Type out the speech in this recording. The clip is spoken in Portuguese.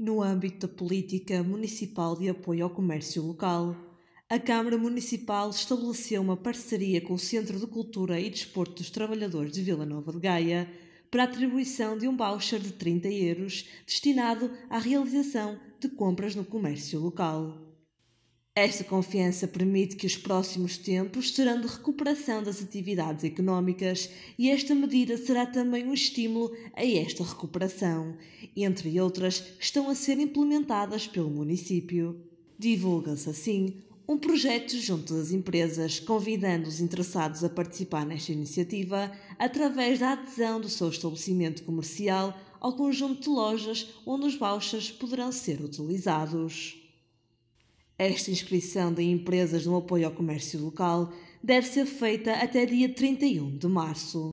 No âmbito da política municipal de apoio ao comércio local, a Câmara Municipal estabeleceu uma parceria com o Centro de Cultura e Desporto dos Trabalhadores de Vila Nova de Gaia para a atribuição de um voucher de 30 euros destinado à realização de compras no comércio local. Esta confiança permite que os próximos tempos serão de recuperação das atividades económicas e esta medida será também um estímulo a esta recuperação, entre outras que estão a ser implementadas pelo município. Divulga-se assim um projeto junto das empresas, convidando os interessados a participar nesta iniciativa através da adesão do seu estabelecimento comercial ao conjunto de lojas onde os vouchers poderão ser utilizados. Esta inscrição de empresas no apoio ao comércio local deve ser feita até dia 31 de março.